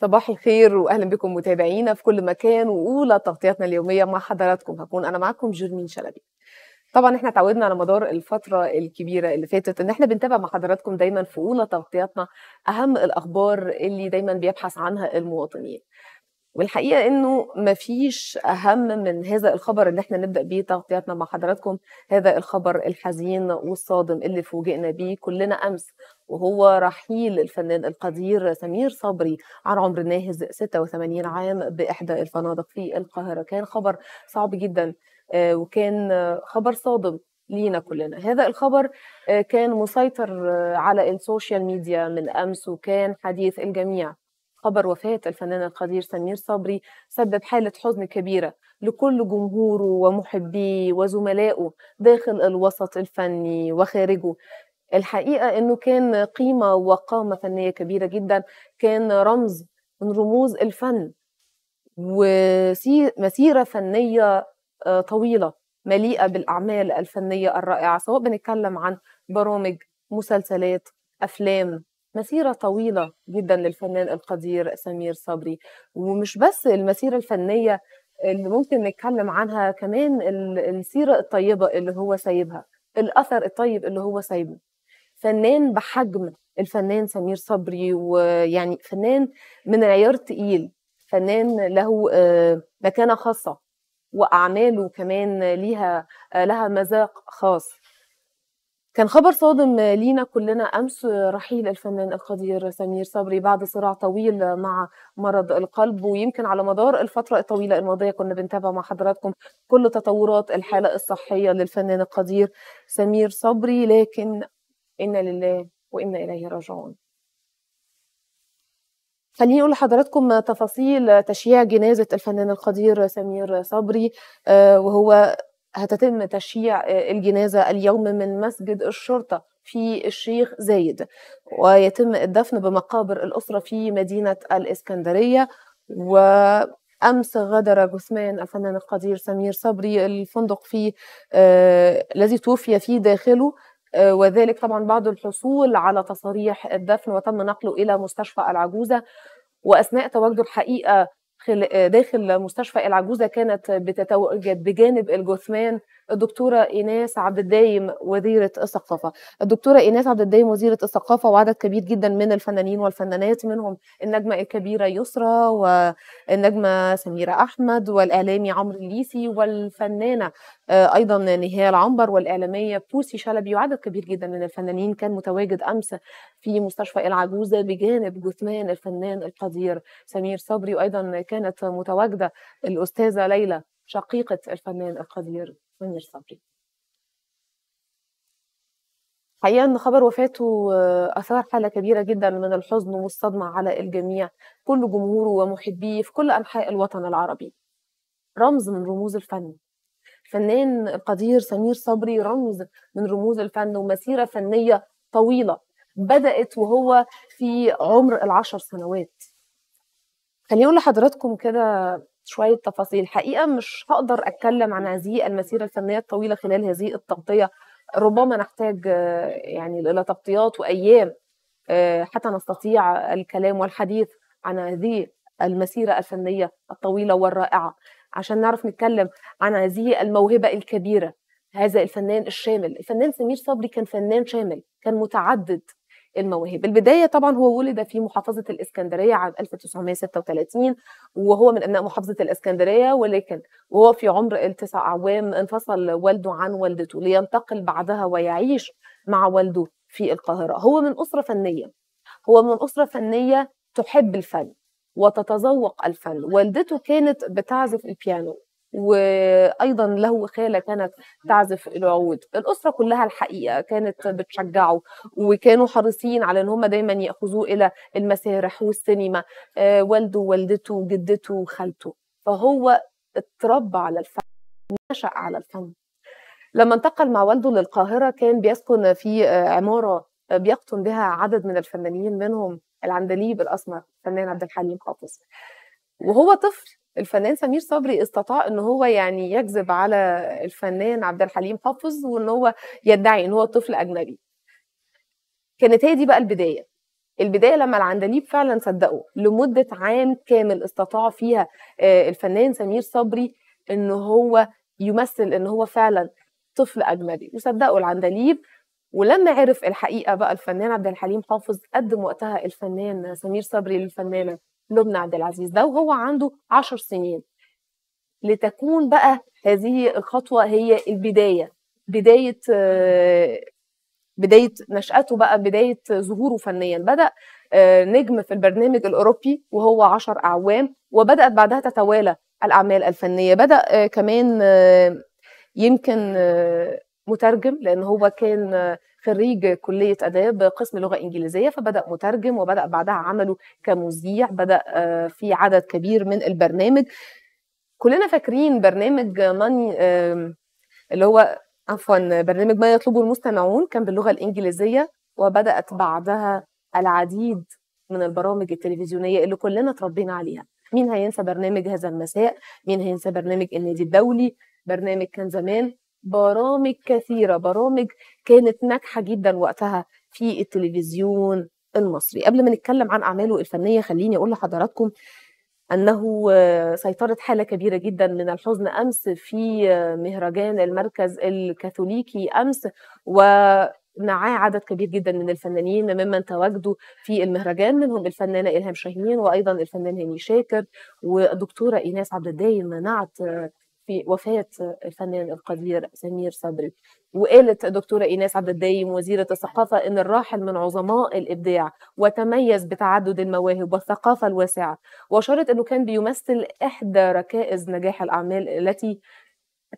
صباح الخير واهلا بكم متابعينا في كل مكان واولى تغطياتنا اليوميه مع حضراتكم هكون انا معاكم جرمين شلبي طبعا احنا اتعودنا على مدار الفتره الكبيره اللي فاتت ان احنا بنتابع مع حضراتكم دايما في اولى تغطياتنا اهم الاخبار اللي دايما بيبحث عنها المواطنين والحقيقه انه ما فيش اهم من هذا الخبر اللي احنا نبدا بيه تغطياتنا مع حضراتكم هذا الخبر الحزين والصادم اللي فوجئنا بيه كلنا امس وهو رحيل الفنان القدير سمير صبري عن عمر ناهز 86 عام باحدى الفنادق في القاهره كان خبر صعب جدا آه، وكان خبر صادم لينا كلنا هذا الخبر آه، كان مسيطر آه، على السوشيال ميديا من امس وكان حديث الجميع خبر وفاة الفنان القدير سمير صبري سبب حالة حزن كبيرة لكل جمهوره ومحبيه وزملائه داخل الوسط الفني وخارجه الحقيقة أنه كان قيمة وقامة فنية كبيرة جدا كان رمز من رموز الفن ومسيرة فنية آه، طويلة مليئة بالأعمال الفنية الرائعة سواء بنتكلم عن برامج مسلسلات أفلام مسيرة طويلة جدا للفنان القدير سمير صبري ومش بس المسيرة الفنية اللي ممكن نتكلم عنها كمان السيرة الطيبة اللي هو سايبها الأثر الطيب اللي هو سايبه فنان بحجم الفنان سمير صبري ويعني فنان من عيار تقيل فنان له آه، مكانة خاصة وأعماله كمان ليها آه، لها مذاق خاص كان خبر صادم لينا كلنا امس رحيل الفنان القدير سمير صبري بعد صراع طويل مع مرض القلب ويمكن على مدار الفتره الطويله الماضيه كنا بنتابع مع حضراتكم كل تطورات الحاله الصحيه للفنان القدير سمير صبري لكن انا لله وانا اليه راجعون خليني اقول لحضراتكم تفاصيل تشييع جنازه الفنان القدير سمير صبري آه، وهو هتتم تشييع آه، الجنازة اليوم من مسجد الشرطة في الشيخ زايد ويتم الدفن بمقابر الأسرة في مدينة الإسكندرية و امس غادر جثمان الفنان القدير سمير صبري الفندق في آه، الذي توفي في داخله آه، وذلك طبعا بعد الحصول على تصاريح الدفن وتم نقله الى مستشفى العجوزه واثناء تواجده الحقيقه داخل مستشفى العجوزه كانت بتتواجد بجانب الجثمان الدكتوره ايناس عبد الدايم وزيره الثقافه الدكتوره ايناس عبد الدايم وزيره الثقافه وعدد كبير جدا من الفنانين والفنانات منهم النجمه الكبيره يسرى والنجمه سميره احمد والاعلامي عمرو ليسي والفنانه آه، ايضا نهال عنبر والاعلاميه بوسي شلبي وعدد كبير جدا من الفنانين كان متواجد امس في مستشفى العجوزه بجانب جثمان الفنان القدير سمير صبري وايضا كانت متواجده الاستاذه ليلى شقيقه الفنان القدير منير صبري حقيقة أن خبر وفاته آه، أثار حالة كبيرة جدا من الحزن والصدمة على الجميع كل جمهوره ومحبيه في كل أنحاء الوطن العربي رمز من رموز الفن الفنان القدير سمير صبري رمز من رموز الفن ومسيرة فنية طويلة بدأت وهو في عمر العشر سنوات خليني أقول لحضراتكم كده شوية تفاصيل حقيقة مش هقدر أتكلم عن هذه المسيرة الفنية الطويلة خلال هذه التغطية ربما نحتاج آه، يعني إلى تغطيات وأيام آه، حتى نستطيع الكلام والحديث عن هذه المسيرة الفنية الطويلة والرائعة عشان نعرف نتكلم عن هذه الموهبة الكبيرة هذا الفنان الشامل الفنان سمير صبري كان فنان شامل كان متعدد المواهب البداية طبعا هو ولد في محافظة الإسكندرية عام 1936 وهو من أبناء محافظة الإسكندرية ولكن وهو في عمر التسع أعوام انفصل والده عن والدته لينتقل بعدها ويعيش مع والده في القاهرة هو من أسرة فنية هو من أسرة فنية تحب الفن وتتذوق الفن والدته كانت بتعزف البيانو وايضا له خاله كانت تعزف العود الاسره كلها الحقيقه كانت بتشجعه وكانوا حريصين على ان هم دايما ياخذوه الى المسارح والسينما آه، والده ووالدته جدته وخالته فهو اتربى على الفن نشأ على الفن لما انتقل مع والده للقاهرة كان بيسكن في آه، عمارة آه، بيقطن بها عدد من الفنانين منهم العندليب الأسمر الفنان عبد الحليم حافظ وهو طفل الفنان سمير صبري استطاع ان هو يعني يكذب على الفنان عبد الحليم حافظ وان هو يدعي ان هو طفل اجنبي كانت هي دي بقى البدايه البدايه لما العندليب فعلا صدقوا لمده عام كامل استطاع فيها آه، الفنان سمير صبري ان هو يمثل ان هو فعلا طفل اجنبي وصدقوا العندليب ولما عرف الحقيقه بقى الفنان عبد الحليم حافظ قدم وقتها الفنان سمير صبري للفنانه لبنى عبد العزيز ده وهو عنده عشر سنين لتكون بقى هذه الخطوة هي البداية بداية آه، بداية نشأته بقى بداية ظهوره فنيا بدأ آه، نجم في البرنامج الأوروبي وهو عشر أعوام وبدأت بعدها تتوالى الأعمال الفنية بدأ آه، كمان يمكن مترجم لأن هو كان خريج كليه اداب قسم لغه انجليزيه فبدا مترجم وبدا بعدها عمله كمذيع بدا آه، في عدد كبير من البرنامج كلنا فاكرين برنامج ماني اللي هو عفوا برنامج ما يطلبه المستمعون كان باللغه الانجليزيه وبدات بعدها العديد من البرامج التلفزيونيه اللي كلنا اتربينا عليها مين هينسى برنامج هذا المساء مين هينسى برنامج النادي الدولي برنامج كان زمان برامج كثيرة برامج كانت ناجحة جدا وقتها في التلفزيون المصري قبل ما نتكلم عن أعماله الفنية خليني أقول لحضراتكم أنه سيطرت حالة كبيرة جدا من الحزن أمس في مهرجان المركز الكاثوليكي أمس و نعاه عدد كبير جدا من الفنانين ممن تواجدوا في المهرجان منهم الفنانه الهام شاهين وايضا الفنان هاني شاكر والدكتوره ايناس عبد الدايم منعت في وفاة الفنان القدير سمير صبري وقالت دكتورة إيناس عبد الدايم وزيرة الثقافة إن الراحل من عظماء الإبداع وتميز بتعدد المواهب والثقافة الواسعة وأشارت أنه كان بيمثل إحدى ركائز نجاح الأعمال التي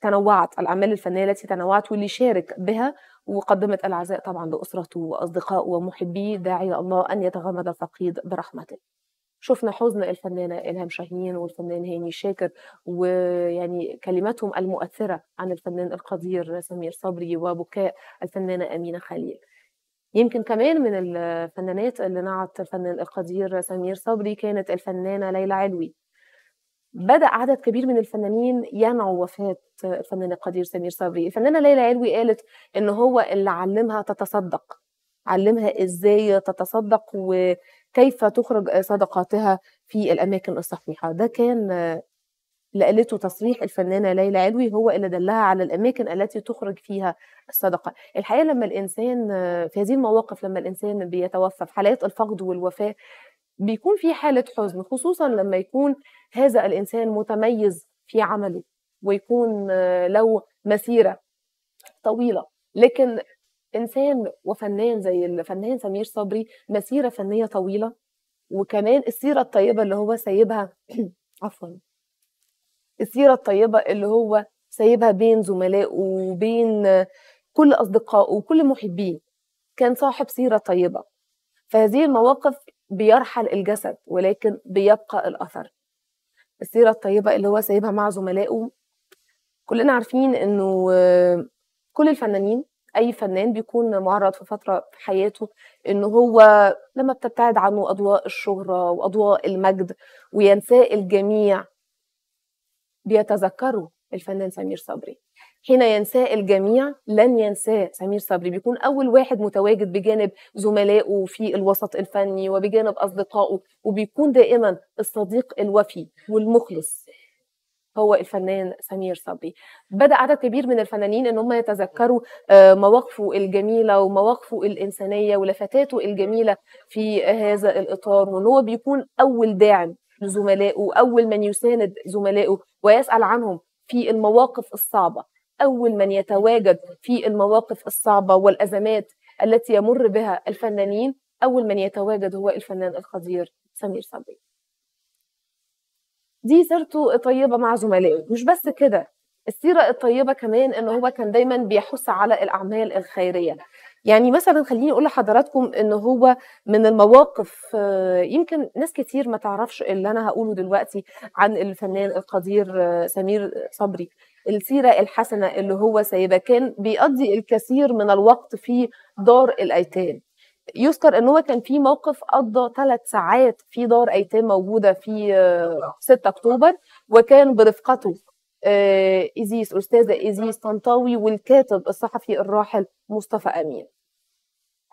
تنوعت الأعمال الفنية التي تنوعت واللي شارك بها وقدمت العزاء طبعا لأسرته وأصدقائه ومحبيه داعي الله أن يتغمد الفقيد برحمته شفنا حزن الفنانة إلهام شاهين والفنان هاني شاكر ويعني كلماتهم المؤثرة عن الفنان القدير سمير صبري وبكاء الفنانة أمينة خليل يمكن كمان من الفنانات اللي نعت الفنان القدير سمير صبري كانت الفنانة ليلى علوي بدأ عدد كبير من الفنانين ينعوا وفاة الفنان القدير سمير صبري الفنانة ليلى علوي قالت إن هو اللي علمها تتصدق علمها إزاي تتصدق و كيف تخرج صدقاتها في الأماكن الصحيحة ده كان اللي آه، قالته تصريح الفنانة ليلى علوي هو اللي دلها على الأماكن التي تخرج فيها الصدقة الحقيقة لما الإنسان آه، في هذه المواقف لما الإنسان بيتوفى في حالات الفقد والوفاة بيكون في حالة حزن خصوصا لما يكون هذا الإنسان متميز في عمله ويكون آه، له مسيرة طويلة لكن انسان وفنان زي الفنان سمير صبري مسيره فنيه طويله وكمان السيره الطيبه اللي هو سايبها عفوا السيره الطيبه اللي هو سايبها بين زملائه وبين كل اصدقائه وكل محبيه كان صاحب سيره طيبه فهذه المواقف بيرحل الجسد ولكن بيبقى الاثر السيره الطيبه اللي هو سايبها مع زملائه كلنا عارفين انه كل الفنانين اي فنان بيكون معرض في فتره في حياته ان هو لما بتبتعد عنه اضواء الشهره واضواء المجد وينساه الجميع بيتذكره الفنان سمير صبري حين ينساه الجميع لن ينساه سمير صبري بيكون اول واحد متواجد بجانب زملائه في الوسط الفني وبجانب اصدقائه وبيكون دائما الصديق الوفي والمخلص هو الفنان سمير صبري بدا عدد كبير من الفنانين ان هم يتذكروا آه، مواقفه الجميله ومواقفه الانسانيه ولفتاته الجميله في هذا الاطار وان هو بيكون اول داعم لزملائه اول من يساند زملائه ويسال عنهم في المواقف الصعبه اول من يتواجد في المواقف الصعبه والازمات التي يمر بها الفنانين اول من يتواجد هو الفنان القدير سمير صبري دي سيرته طيبه مع زملائه مش بس كده السيره الطيبه كمان ان هو كان دايما بيحث على الاعمال الخيريه يعني مثلا خليني اقول لحضراتكم ان هو من المواقف آه، يمكن ناس كتير ما تعرفش اللي انا هقوله دلوقتي عن الفنان القدير آه، سمير صبري السيره الحسنه اللي هو سايبها كان بيقضي الكثير من الوقت في دار الايتام يذكر ان هو كان في موقف قضى ثلاث ساعات في دار ايتام موجوده في 6 آه، اكتوبر وكان برفقته ايزيس آه، استاذه ايزيس طنطاوي والكاتب الصحفي الراحل مصطفى امين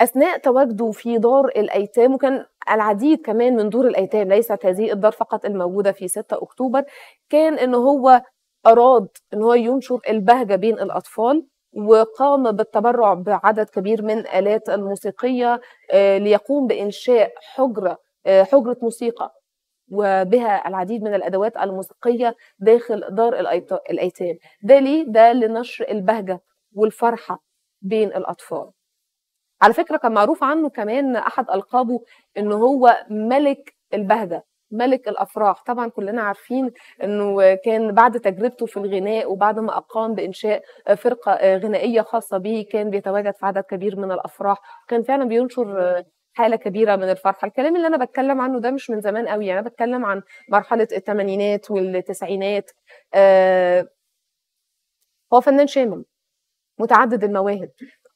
اثناء تواجده في دار الايتام وكان العديد كمان من دور الايتام ليست هذه الدار فقط الموجوده في 6 اكتوبر كان ان هو اراد ان هو ينشر البهجه بين الاطفال وقام بالتبرع بعدد كبير من الآلات الموسيقية آه، ليقوم بإنشاء حجرة آه، حجرة موسيقى وبها العديد من الادوات الموسيقيه داخل دار الايتام ده ليه ده لنشر البهجه والفرحه بين الاطفال على فكره كان معروف عنه كمان احد القابه ان هو ملك البهجه ملك الافراح طبعا كلنا عارفين انه كان بعد تجربته في الغناء وبعد ما اقام بانشاء فرقه غنائيه خاصه به كان بيتواجد في عدد كبير من الافراح وكان فعلا بينشر حاله كبيره من الفرحه الكلام اللي انا بتكلم عنه ده مش من زمان قوي يعني انا بتكلم عن مرحله الثمانينات والتسعينات آه، هو فنان شامل متعدد المواهب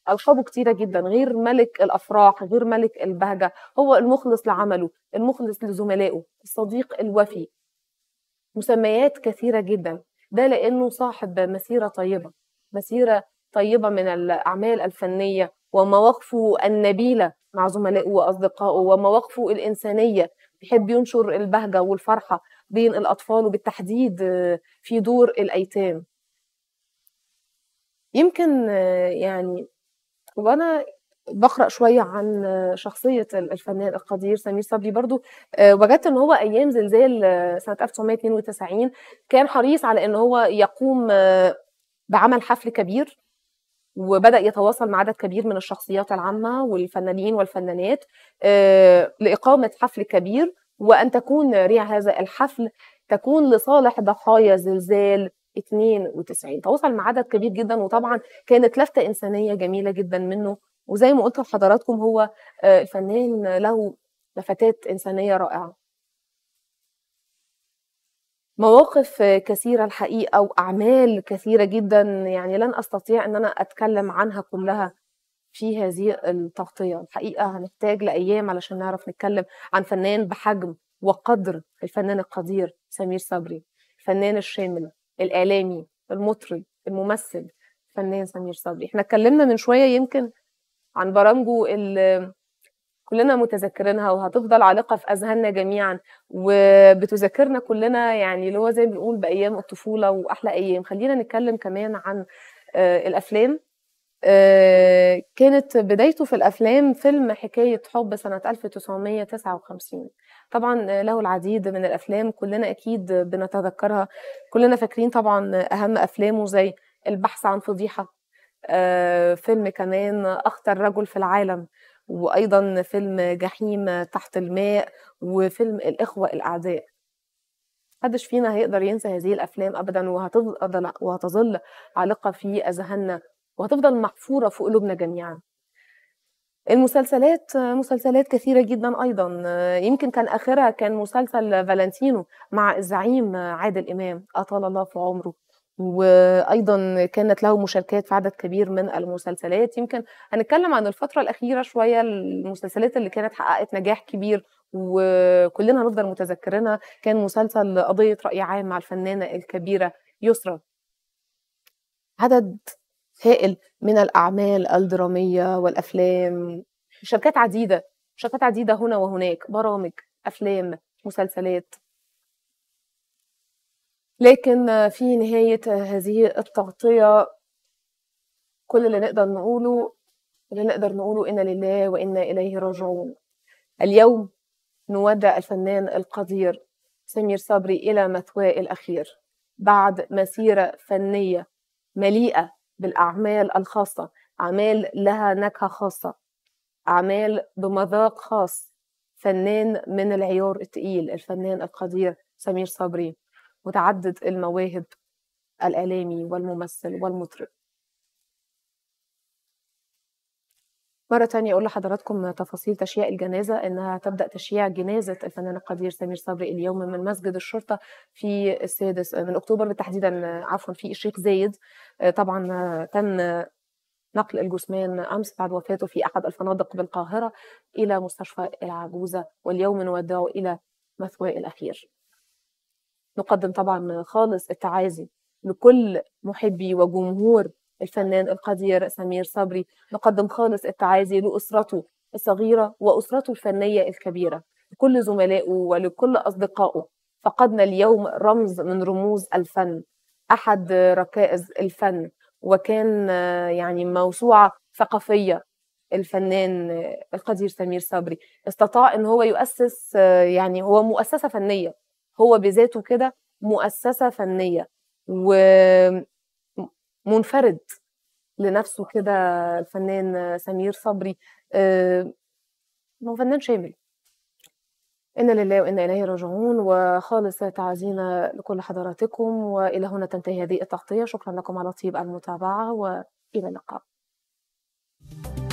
ألقابه كتيرة جدا غير ملك الأفراح غير ملك البهجة هو المخلص لعمله المخلص لزملائه الصديق الوفي مسميات كثيرة جدا ده لأنه صاحب مسيرة طيبة مسيرة طيبة من الأعمال الفنية ومواقفه النبيلة مع زملائه وأصدقائه ومواقفه الإنسانية بيحب ينشر البهجة والفرحة بين الأطفال وبالتحديد في دور الأيتام يمكن آه، يعني وانا بقرا شويه عن شخصيه الفنان القدير سمير صبري برضو آه، وجدت ان هو ايام زلزال آه، سنه 1992 كان حريص على ان هو يقوم آه، بعمل حفل كبير وبدا يتواصل مع عدد كبير من الشخصيات العامه والفنانين والفنانات لاقامه حفل كبير وان تكون ريع هذا الحفل تكون لصالح ضحايا زلزال 92 تواصل مع عدد كبير جدا وطبعا كانت لفته انسانيه جميله جدا منه وزي ما قلت لحضراتكم هو آه، الفنان له لفتات انسانيه رائعه مواقف كثيره الحقيقه واعمال كثيره جدا يعني لن استطيع ان انا اتكلم عنها كلها في هذه التغطيه الحقيقه هنحتاج لايام علشان نعرف نتكلم عن فنان بحجم وقدر الفنان القدير سمير صبري الفنان الشامل الاعلامي المطرب الممثل الفنان سمير صبري احنا اتكلمنا من شويه يمكن عن برامجه اللي كلنا متذكرينها وهتفضل عالقه في اذهاننا جميعا وبتذكرنا كلنا يعني اللي هو زي ما بنقول بايام الطفوله واحلى ايام خلينا نتكلم كمان عن آه، الافلام آه، كانت بدايته في الافلام فيلم حكايه حب سنه 1959 طبعا له العديد من الافلام كلنا اكيد بنتذكرها كلنا فاكرين طبعا اهم افلامه زي البحث عن فضيحه آه، فيلم كمان اخطر رجل في العالم وايضا فيلم جحيم تحت الماء وفيلم الاخوه الاعداء محدش فينا هيقدر ينسى هذه الافلام ابدا وهتظل وهتظل عالقه في اذهاننا وهتفضل محفورة في قلوبنا جميعا المسلسلات مسلسلات كثيرة جدا أيضا يمكن كان آخرها كان مسلسل فالنتينو مع الزعيم عادل إمام أطال الله في عمره وايضا كانت له مشاركات في عدد كبير من المسلسلات يمكن هنتكلم عن الفتره الاخيره شويه المسلسلات اللي كانت حققت نجاح كبير وكلنا هنفضل متذكرينها كان مسلسل قضيه راي عام مع الفنانه الكبيره يسرا عدد هائل من الأعمال الدرامية والأفلام شركات عديدة شركات عديدة هنا وهناك برامج أفلام مسلسلات لكن في نهاية هذه التغطية كل اللي نقدر نقوله اللي نقدر نقوله إن لله وإنا إليه راجعون اليوم نودع الفنان القدير سمير صبري إلى مثواه الأخير بعد مسيرة فنية مليئة بالاعمال الخاصه اعمال لها نكهه خاصه اعمال بمذاق خاص فنان من العيار التقيل الفنان القدير سمير صبري متعدد المواهب الاعلامي والممثل والمطرب مرة تانية أقول لحضراتكم تفاصيل تشييع الجنازة إنها تبدأ تشييع جنازة الفنان القدير سمير صبري اليوم من مسجد الشرطة في السادس من أكتوبر تحديدا عفوا في الشيخ زايد طبعا تم نقل الجثمان أمس بعد وفاته في أحد الفنادق بالقاهرة إلى مستشفى العجوزة واليوم نودعه إلى مثواه الأخير نقدم طبعا خالص التعازي لكل محبي وجمهور الفنان القدير سمير صبري نقدم خالص التعازي لأسرته الصغيرة وأسرته الفنية الكبيرة لكل زملائه ولكل أصدقائه فقدنا اليوم رمز من رموز الفن أحد ركائز الفن وكان يعني موسوعة ثقافية الفنان القدير سمير صبري استطاع ان هو يؤسس يعني هو مؤسسه فنيه هو بذاته كده مؤسسه فنيه و منفرد لنفسه كده الفنان سمير صبري آه، هو فنان شامل إنا لله وإنا إليه راجعون وخالص تعازينا لكل حضراتكم وإلى هنا تنتهي هذه التغطية شكرا لكم على طيب المتابعة وإلى اللقاء thank you